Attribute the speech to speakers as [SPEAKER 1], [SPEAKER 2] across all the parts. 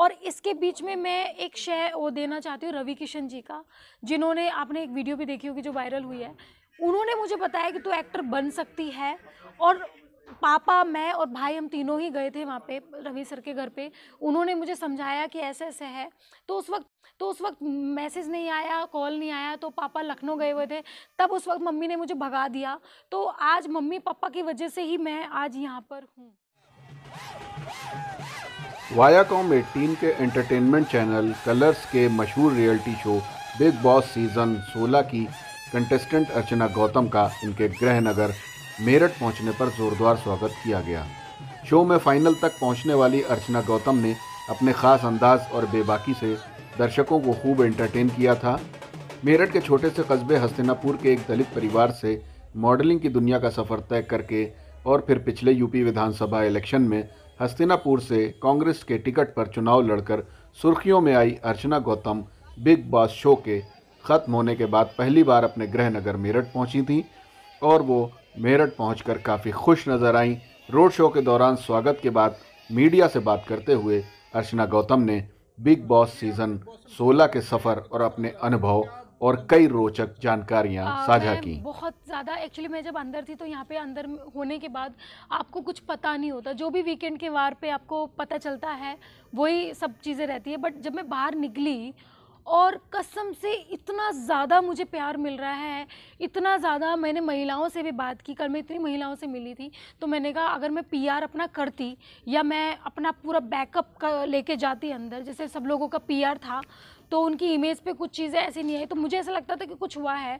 [SPEAKER 1] और इसके बीच में मैं एक शय वो देना चाहती हूँ रवि किशन जी का जिन्होंने आपने एक वीडियो भी देखी होगी जो वायरल हुई है उन्होंने मुझे बताया कि तू एक्टर बन सकती है और पापा मैं और भाई हम तीनों ही गए थे वहाँ पे रवि सर के घर पे उन्होंने मुझे समझाया कि ऐसे ऐसे है तो उस वक्त तो उस वक्त मैसेज नहीं आया कॉल नहीं आया तो पापा लखनऊ गए हुए थे तब उस वक्त मम्मी ने मुझे भगा दिया तो आज मम्मी पापा की वजह से ही मैं आज यहाँ पर हूँ वायाकॉम एटीन के एंटरटेनमेंट चैनल कलर्स के मशहूर reality show Bigg Boss season 16 की कंटेस्टेंट अर्चना गौतम का इनके गृह नगर मेरठ पहुंचने पर ज़ोरदार स्वागत किया गया शो में फाइनल तक पहुंचने वाली अर्चना गौतम ने अपने ख़ास अंदाज और बेबाकी से दर्शकों को खूब एंटरटेन किया था मेरठ के छोटे से कस्बे हस्तिनापुर के एक दलित परिवार से मॉडलिंग की दुनिया का सफ़र तय करके और फिर पिछले यूपी विधानसभा इलेक्शन में हस्तिनापुर से कांग्रेस के टिकट पर चुनाव लड़कर सुर्खियों में आई Archana Gautam Bigg Boss show के ख़त्म होने के बाद पहली बार अपने गृह नगर मेरठ पहुंची थी और वो मेरठ पहुंचकर काफ़ी खुश नज़र आईं रोड शो के दौरान स्वागत के बाद मीडिया से बात करते हुए अर्चना गौतम ने बिग बॉस सीज़न 16 के सफ़र और अपने अनुभव और कई रोचक जानकारियां साझा की बहुत ज़्यादा एक्चुअली मैं जब अंदर थी तो यहाँ पे अंदर होने के बाद आपको कुछ पता नहीं होता जो भी वीकेंड के वार पे आपको पता चलता है वही सब चीज़ें रहती है बट जब मैं बाहर निकली और कसम से इतना ज़्यादा मुझे प्यार मिल रहा है इतना ज़्यादा मैंने महिलाओं से भी बात की कल मैं इतनी महिलाओं से मिली थी तो मैंने कहा अगर मैं पीआर अपना करती या मैं अपना पूरा बैकअप लेके जाती अंदर जैसे सब लोगों का पीआर था तो उनकी इमेज पे कुछ चीज़ें ऐसी नहीं आई तो मुझे ऐसा लगता था कि कुछ हुआ है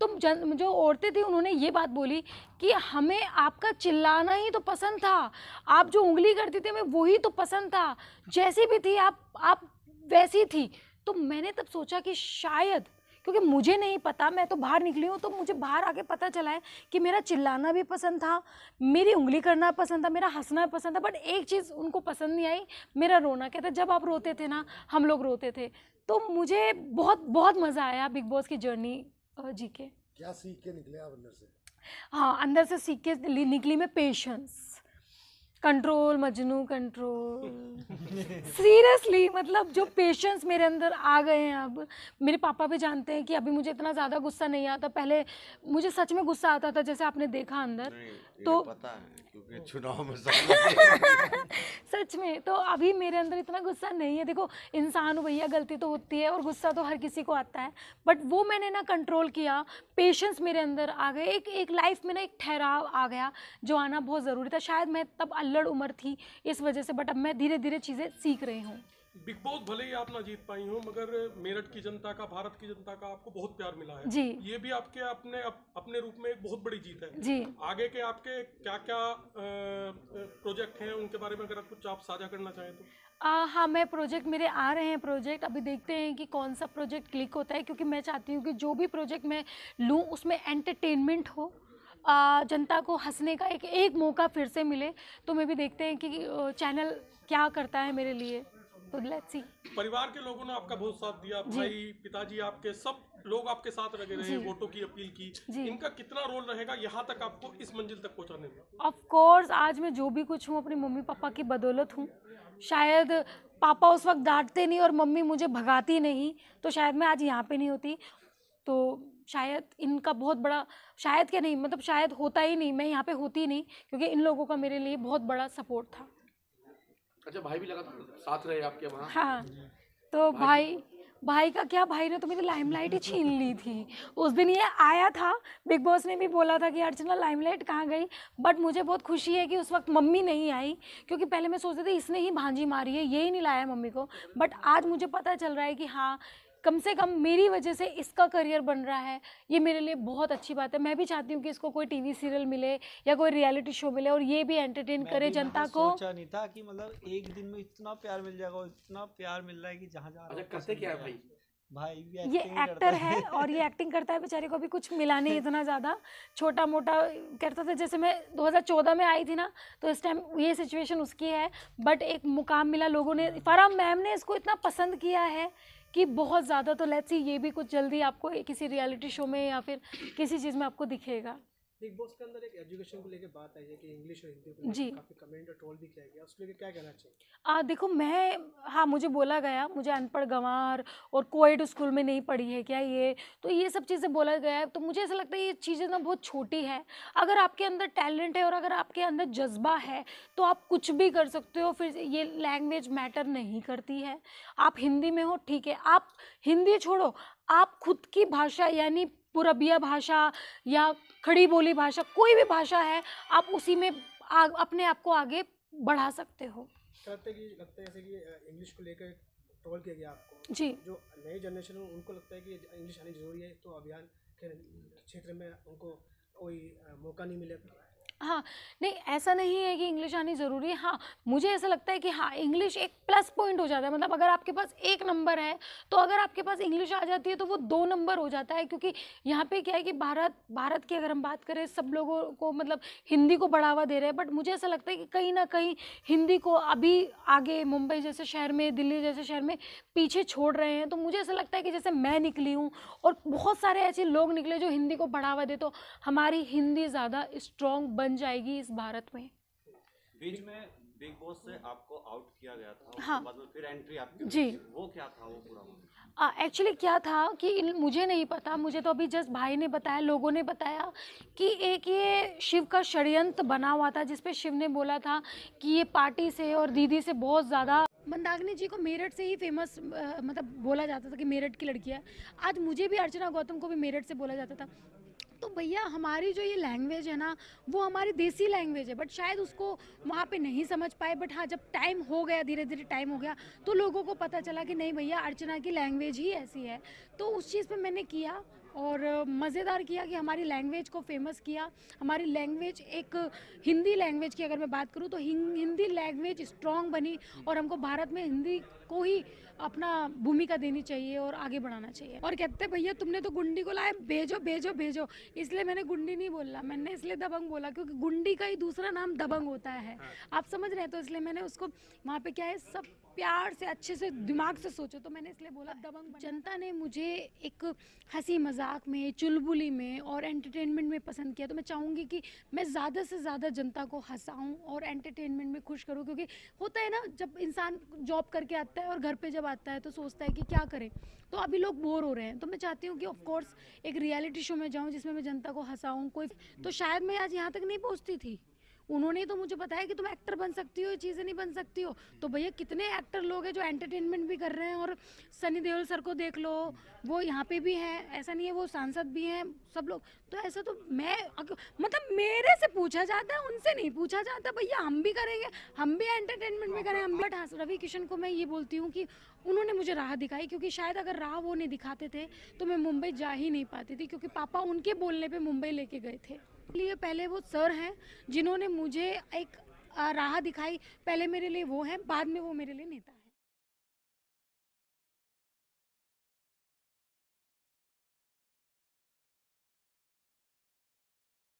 [SPEAKER 1] तो जन जो औरतें थी उन्होंने ये बात बोली कि हमें आपका चिल्लाना ही तो पसंद था आप जो उंगली करती थी हमें वही तो पसंद था जैसी भी थी आप आप वैसी थी तो मैंने तब सोचा कि शायद क्योंकि मुझे नहीं पता मैं तो बाहर निकली हूँ तो मुझे बाहर आके पता चला है कि मेरा चिल्लाना भी पसंद था मेरी उंगली करना पसंद था मेरा हंसना पसंद था बट एक चीज़ उनको पसंद नहीं आई मेरा रोना कहता जब आप रोते थे ना हम लोग रोते थे तो मुझे बहुत बहुत मज़ा आया बिग बॉस की जर्नी जी के क्या सीख के निकले आप अंदर से हाँ अंदर से सीख के निकली मैं पेशेंस कंट्रोल मजनू कंट्रोल सीरियसली मतलब जो पेशेंस मेरे अंदर आ गए हैं अब मेरे पापा भी जानते हैं कि अभी मुझे इतना ज़्यादा गुस्सा नहीं आता पहले मुझे सच में गुस्सा आता था जैसे आपने देखा अंदर तो पता है क्योंकि चुनाव में सच में तो अभी मेरे अंदर इतना गुस्सा नहीं है देखो इंसान भैया गलती तो होती है और गुस्सा तो हर किसी को आता है बट वो मैंने ना कंट्रोल किया पेशेंस मेरे अंदर आ गए एक एक लाइफ में ना एक ठहराव आ गया जो आना बहुत ज़रूरी था शायद मैं तब अल्लड़ उम्र थी इस वजह से बट अब मैं धीरे धीरे चीज़ें सीख रही हूँ बिग बॉस भले ही आप ना जीत पाई हो मगर मेरठ की जनता का भारत की जनता का आपको बहुत प्यार मिला है जी ये भी आपके अपने अप, अपने रूप में एक बहुत बड़ी जीत है जी आगे के आपके क्या क्या प्रोजेक्ट हैं उनके बारे में अगर आप कुछ आप साझा करना चाहें तो आ, हाँ मैं प्रोजेक्ट मेरे आ रहे हैं प्रोजेक्ट अभी देखते हैं कि कौन सा प्रोजेक्ट क्लिक होता है क्योंकि मैं चाहती हूँ कि जो भी प्रोजेक्ट मैं लूँ उसमें एंटरटेनमेंट हो जनता को हंसने का एक एक मौका फिर से मिले तो मैं भी देखते हैं कि चैनल क्या करता है मेरे लिए तो लेट्स सी परिवार के लोगों ने आपका बहुत साथ दिया भाई पिताजी आपके सब लोग आपके साथ लगे रहे वोटों की अपील की इनका कितना रोल रहेगा यहाँ तक आपको इस मंजिल तक पहुँचाने में ऑफ कोर्स आज मैं जो भी कुछ हूँ अपनी मम्मी पापा की बदौलत हूँ शायद पापा उस वक्त डांटते नहीं और मम्मी मुझे भगाती नहीं तो शायद मैं आज यहाँ पे नहीं होती तो शायद इनका बहुत बड़ा शायद क्या नहीं मतलब शायद होता ही नहीं मैं यहाँ पे होती नहीं क्योंकि इन लोगों का मेरे लिए बहुत बड़ा सपोर्ट था अच्छा भाई भी लगातार साथ रहे आपके वहाँ हाँ तो भाई भाई का क्या भाई ने तो मेरी लाइमलाइट ही छीन ली थी उस दिन ये आया था बिग बॉस ने भी बोला था कि अर्चना लाइमलाइट कहाँ गई बट मुझे बहुत खुशी है कि उस वक्त मम्मी नहीं आई क्योंकि पहले मैं सोचती थी इसने ही भांजी मारी है ये ही नहीं लाया मम्मी को बट आज मुझे पता चल रहा है कि हाँ कम से कम मेरी वजह से इसका करियर बन रहा है ये मेरे लिए बहुत अच्छी बात है मैं भी चाहती हूँ कि इसको कोई टीवी सीरियल मिले या कोई रियलिटी शो मिले और ये भी एंटरटेन करे जनता को सोचा नहीं था कि मतलब एक दिन में इतना प्यार मिल जाएगा इतना प्यार मिल रहा है कि जहाँ जहाँ अच्छा, क्या है भाई भाई ये एक्टर है और ये एक्टिंग करता है बेचारे को भी कुछ मिला नहीं इतना ज़्यादा छोटा मोटा करता था जैसे मैं 2014 में आई थी ना तो इस टाइम ये सिचुएशन उसकी है बट एक मुकाम मिला लोगों ने हाँ। फराम मैम ने इसको इतना पसंद किया है कि बहुत ज़्यादा तो लेट्स सी ये भी कुछ जल्दी आपको किसी रियलिटी शो में या फिर किसी चीज़ में आपको दिखेगा बिग बॉस के अंदर एक एजुकेशन को लेके बात आई है कि इंग्लिश और हिंदी को जी काफी कमेंट और ट्रोल भी किया गया क्या कहना चाहिए आ, देखो मैं हाँ मुझे बोला गया मुझे अनपढ़ गंवार और कोएड स्कूल में नहीं पढ़ी है क्या ये तो ये सब चीज़ें बोला गया है तो मुझे ऐसा लगता है ये चीज़ें ना बहुत छोटी है अगर आपके अंदर टैलेंट है और अगर आपके अंदर जज्बा है तो आप कुछ भी कर सकते हो फिर ये लैंग्वेज मैटर नहीं करती है आप हिंदी में हो ठीक है आप हिंदी छोड़ो आप खुद की भाषा यानी पुरबिया भाषा या खड़ी बोली भाषा कोई भी भाषा है आप उसी में आ, अपने आप को आगे बढ़ा सकते हो लगता कि लगता है जैसे कि इंग्लिश को लेकर ट्रोल किया गया आपको जी जो नई जनरेशन है उनको लगता है कि इंग्लिश आनी जरूरी है तो अभियान के क्षेत्र में उनको कोई मौका नहीं मिलेगा हाँ नहीं ऐसा नहीं है कि इंग्लिश आनी ज़रूरी है हाँ मुझे ऐसा लगता है कि हाँ इंग्लिश एक प्लस पॉइंट हो जाता है मतलब अगर आपके पास एक नंबर है तो अगर आपके पास इंग्लिश आ जाती है तो वो दो नंबर हो जाता है क्योंकि यहाँ पे क्या है कि भारत भारत की अगर हम बात करें सब लोगों को मतलब हिंदी को बढ़ावा दे रहे हैं बट मुझे ऐसा लगता है कि कहीं ना कहीं हिंदी को अभी आगे मुंबई जैसे शहर में दिल्ली जैसे शहर में पीछे छोड़ रहे हैं तो मुझे ऐसा लगता है कि जैसे मैं निकली हूँ और बहुत सारे ऐसे लोग निकले जो हिंदी को बढ़ावा दे तो हमारी हिंदी ज़्यादा स्ट्रॉन्ग बन बन जाएगी इस भारत में बीच में बिग बॉस से आपको आउट किया गया था हाँ मतलब फिर एंट्री आपकी जी वो क्या था वो पूरा एक्चुअली क्या था कि इन मुझे नहीं पता मुझे तो अभी जस्ट भाई ने बताया लोगों ने बताया कि एक ये शिव का षडयंत्र बना हुआ था जिसपे शिव ने बोला था कि ये पार्टी से और दीदी से बहुत ज़्यादा मंदाग्नि जी को मेरठ से ही फेमस मतलब बोला जाता था कि मेरठ की लड़की है आज मुझे भी अर्चना गौतम को भी मेरठ से बोला जाता था तो भैया हमारी जो ये लैंग्वेज है ना वो हमारी देसी लैंग्वेज है बट शायद उसको वहाँ पे नहीं समझ पाए बट हाँ जब टाइम हो गया धीरे धीरे टाइम हो गया तो लोगों को पता चला कि नहीं भैया अर्चना की लैंग्वेज ही ऐसी है तो उस चीज़ पर मैंने किया और मज़ेदार किया कि हमारी लैंग्वेज को फेमस किया हमारी लैंग्वेज एक हिंदी लैंग्वेज की अगर मैं बात करूँ तो हिंदी लैंग्वेज स्ट्रॉन्ग बनी और हमको भारत में हिंदी को ही अपना भूमिका देनी चाहिए और आगे बढ़ाना चाहिए और कहते भैया तुमने तो गुंडी को लाया भेजो भेजो भेजो इसलिए मैंने गुंडी नहीं बोला मैंने इसलिए दबंग बोला क्योंकि गुंडी का ही दूसरा नाम दबंग होता है हाँ। आप समझ रहे हैं तो इसलिए मैंने उसको वहाँ पे क्या है सब प्यार से अच्छे से दिमाग से सोचो तो मैंने इसलिए बोला दबंग जनता ने मुझे एक हंसी मजाक में चुलबुली में और एंटरटेनमेंट में पसंद किया तो मैं चाहूँगी कि मैं ज़्यादा से ज़्यादा जनता को हंसाऊँ और एंटरटेनमेंट में खुश करूँ क्योंकि होता है ना जब इंसान जॉब करके आता करता है और घर पे जब आता है तो सोचता है कि क्या करें तो अभी लोग बोर हो रहे हैं तो मैं चाहती हूँ कि ऑफकोर्स एक रियलिटी शो में जाऊँ जिसमें मैं जनता को हंसाऊँ कोई तो शायद मैं आज यहाँ तक नहीं पहुँचती थी उन्होंने तो मुझे बताया कि तुम एक्टर बन सकती हो ये चीज़ें नहीं बन सकती हो तो भैया कितने एक्टर लोग हैं जो एंटरटेनमेंट भी कर रहे हैं और सनी देओल सर को देख लो वो यहाँ पे भी हैं ऐसा नहीं है वो सांसद भी हैं सब लोग तो ऐसा तो मैं मतलब मेरे से पूछा जाता है उनसे नहीं पूछा जाता भैया हम भी करेंगे हम भी एंटरटेनमेंट में करें हम बट हाँ, रवि किशन को मैं ये बोलती हूँ कि उन्होंने मुझे राह दिखाई क्योंकि शायद अगर राह वो नहीं दिखाते थे तो मैं मुंबई जा ही नहीं पाती थी क्योंकि पापा उनके बोलने पे मुंबई लेके गए थे लिए पहले वो सर हैं जिन्होंने मुझे एक राह दिखाई पहले मेरे लिए वो हैं बाद में वो मेरे लिए नेता